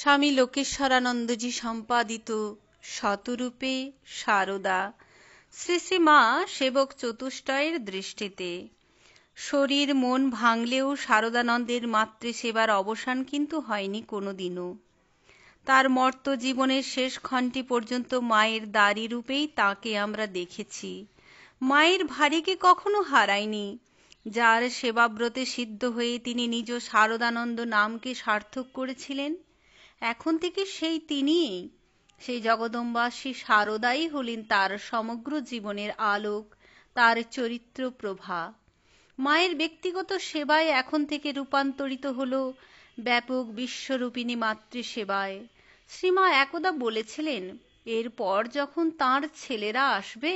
স্বামী লোকেশ্বরানন্দজি সম্পাদিত শতরূপে সারদা শ্রী শ্রী মা সেবক চতুষ্টয়ের দৃষ্টিতে শরীর মন ভাঙলেও শারদানন্দের মাতৃসেবার অবসান কিন্তু হয়নি কোনোদিনও তার মর্ত জীবনের শেষ ক্ষণটি পর্যন্ত মায়ের দাড়ি রূপেই তাকে আমরা দেখেছি মায়ের ভারীকে কখনো হারায়নি যার সেবাব্রতে সিদ্ধ হয়ে তিনি নিজ শারদানন্দ নামকে সার্থক করেছিলেন এখন থেকে সেই তিনিই সেই জগদম্বা সেই সারদাই হলেন তার সমগ্র জীবনের আলোক তার চরিত্র প্রভা মায়ের ব্যক্তিগত সেবায় এখন থেকে রূপান্তরিত হল ব্যাপক বিশ্বরূপিণী সেবায় শ্রীমা একদা বলেছিলেন এরপর যখন তার ছেলেরা আসবে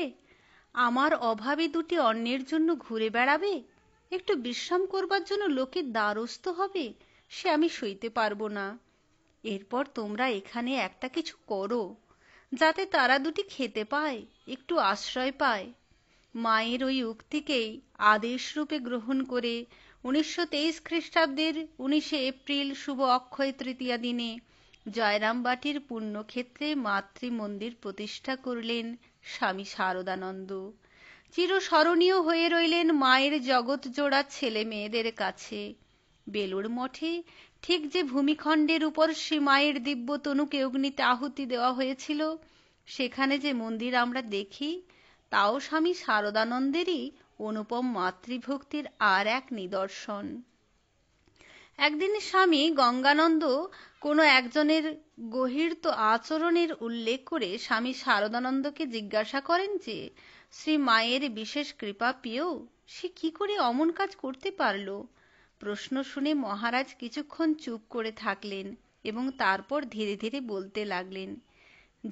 আমার অভাবে দুটি অন্যের জন্য ঘুরে বেড়াবে একটু বিশ্রাম করবার জন্য লোকের দ্বারস্থ হবে সে আমি সইতে পারবো না এরপর তোমরা এখানে একটা কিছু করো যাতে তারা দুটি খেতে পায় একটু আশ্রয় পায় মায়ের ওই উক্তিকেই আদেশ রূপে গ্রহণ করে উনিশশো তেইশ খ্রিস্টাব্দের উনিশে এপ্রিল শুভ অক্ষয় তৃতীয়া দিনে জয়রামবাটির পুণ্যক্ষেত্রে মাতৃমন্দির প্রতিষ্ঠা করলেন স্বামী শারদানন্দ চিরস্মরণীয় হয়ে রইলেন মায়ের জগৎ জোড়া ছেলে মেয়েদের কাছে বেলুড় মঠে ঠিক যে ভূমিখণ্ডের উপর সীমায়ের দিব্য তনুকে অগ্নিতে আহুতি দেওয়া হয়েছিল সেখানে যে মন্দির আমরা দেখি তাও স্বামী শারদানন্দেরই অনুপম মাতৃভক্তির আর এক নিদর্শন একদিন স্বামী গঙ্গানন্দ কোনো একজনের গহির্ত আচরণের উল্লেখ করে স্বামী শারদানন্দকে জিজ্ঞাসা করেন যে শ্রী মায়ের বিশেষ কৃপা পেয়েও সে কি করে অমন কাজ করতে পারলো প্রশ্ন শুনে মহারাজ কিছুক্ষণ চুপ করে থাকলেন এবং তারপর ধীরে ধীরে বলতে লাগলেন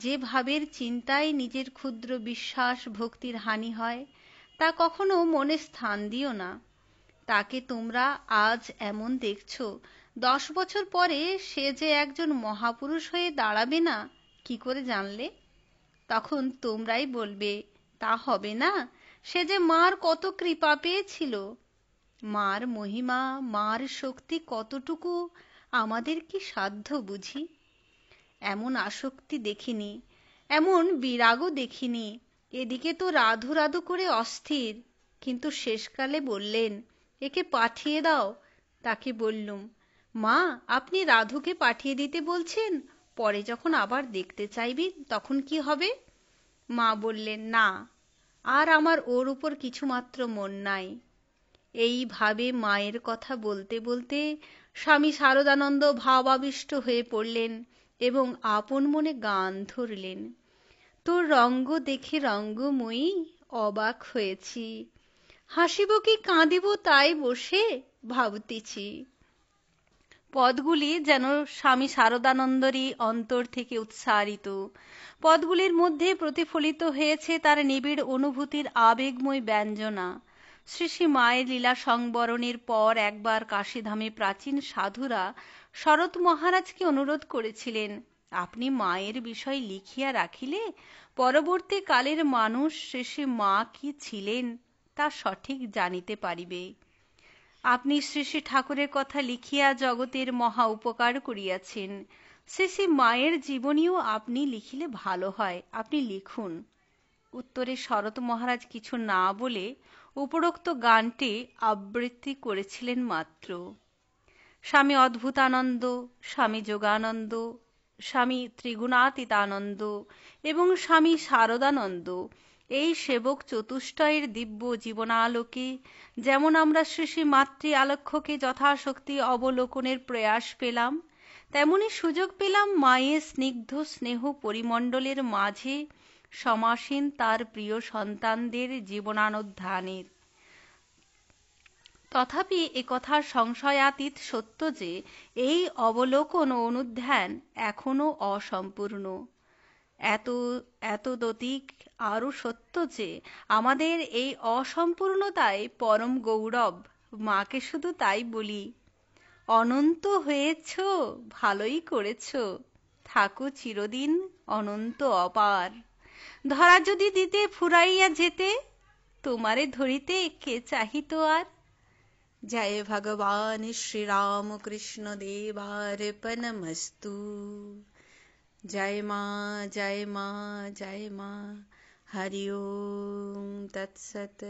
যে ভাবের চিন্তায় নিজের ক্ষুদ্র বিশ্বাস ভক্তির হানি হয় তা কখনো মনে স্থান দিও না তাকে তোমরা আজ এমন দেখছ দশ বছর পরে সে যে একজন মহাপুরুষ হয়ে দাঁড়াবে না কি করে জানলে তখন তোমরাই বলবে তা হবে না সে যে মার কত কৃপা পেয়েছিল মার মহিমা মার শক্তি কতটুকু আমাদের কি সাধ্য বুঝি এমন আসক্তি দেখিনি এমন বিরাগও দেখিনি এদিকে তো রাধু রাধু করে অস্থির কিন্তু শেষকালে বললেন একে পাঠিয়ে দাও তাকে বললুম মা আপনি রাধুকে পাঠিয়ে দিতে বলছেন পরে যখন আবার দেখতে চাইবি তখন কি হবে মা বললেন না আর আমার ওর উপর কিছুমাত্র মন নাই এইভাবে মায়ের কথা বলতে বলতে স্বামী শারদানন্দ ভাবাবিষ্ট হয়ে পড়লেন এবং আপন মনে গান ধরলেন তোর রঙ্গ দেখে রঙ্গময়ী অবাক হয়েছি হাসিব কি কাঁদিব তাই বসে ভাবতেছি পদগুলি যেন স্বামী শারদানন্দরই অন্তর থেকে উৎসারিত পদগুলির মধ্যে প্রতিফলিত হয়েছে তার নিবিড় অনুভূতির আবেগময় ব্যঞ্জনা শ্রী শ্রী মায়ের লীলা সংবরণের পর একবার কাশীধামে প্রাচীন সাধুরা শরৎ মহারাজকে অনুরোধ করেছিলেন আপনি মায়ের বিষয় লিখিয়া রাখিলে পরবর্তী কালের মানুষ শেষে মা কি ছিলেন তা সঠিক জানিতে পারিবে আপনি শ্রী শ্রী ঠাকুরের কথা লিখিয়া জগতের মহা উপকার করিয়াছেন শ্রী শ্রী মায়ের জীবনীও আপনি লিখিলে ভালো হয় আপনি লিখুন উত্তরে শরৎ মহারাজ কিছু না বলে উপরোক্ত গানটি আবৃত্তি করেছিলেন মাত্র স্বামী অদ্ভুতানন্দ স্বামী যোগানন্দ স্বামী ত্রিগুণাতীতানন্দ এবং স্বামী শারদানন্দ এই সেবক চতুষ্টয়ের দিব্য জীবনালোকে যেমন আমরা শ্রী মাতৃ আলক্ষ্যকে যথাশক্তি অবলোকনের প্রয়াস পেলাম তেমনি সুযোগ পেলাম মায়ের স্নিগ্ধ স্নেহ পরিমণ্ডলের মাঝে সমাসীন তার প্রিয় সন্তানদের জীবনানুধ্যানের তথাপি একথা সংশয়াতীত সত্য যে এই অবলোকন ও অনুধ্যান এখনও অসম্পূর্ণ এত এতদতিক আরও সত্য যে আমাদের এই অসম্পূর্ণতায় পরম গৌরব মাকে শুধু তাই বলি অনন্ত হয়েছ ভালোই করেছ থাকো চিরদিন অনন্ত অপার ধরা যদি দিতে ফুরাইয়া যেতে তোমারে ধরিতে কে চাহিত আর জয় ভগবান শ্রীরাম কৃষ্ণ শ্রীরামকৃষ্ণ মস্তু জয় মা জয় মা জয় মা হরি ওম তৎসত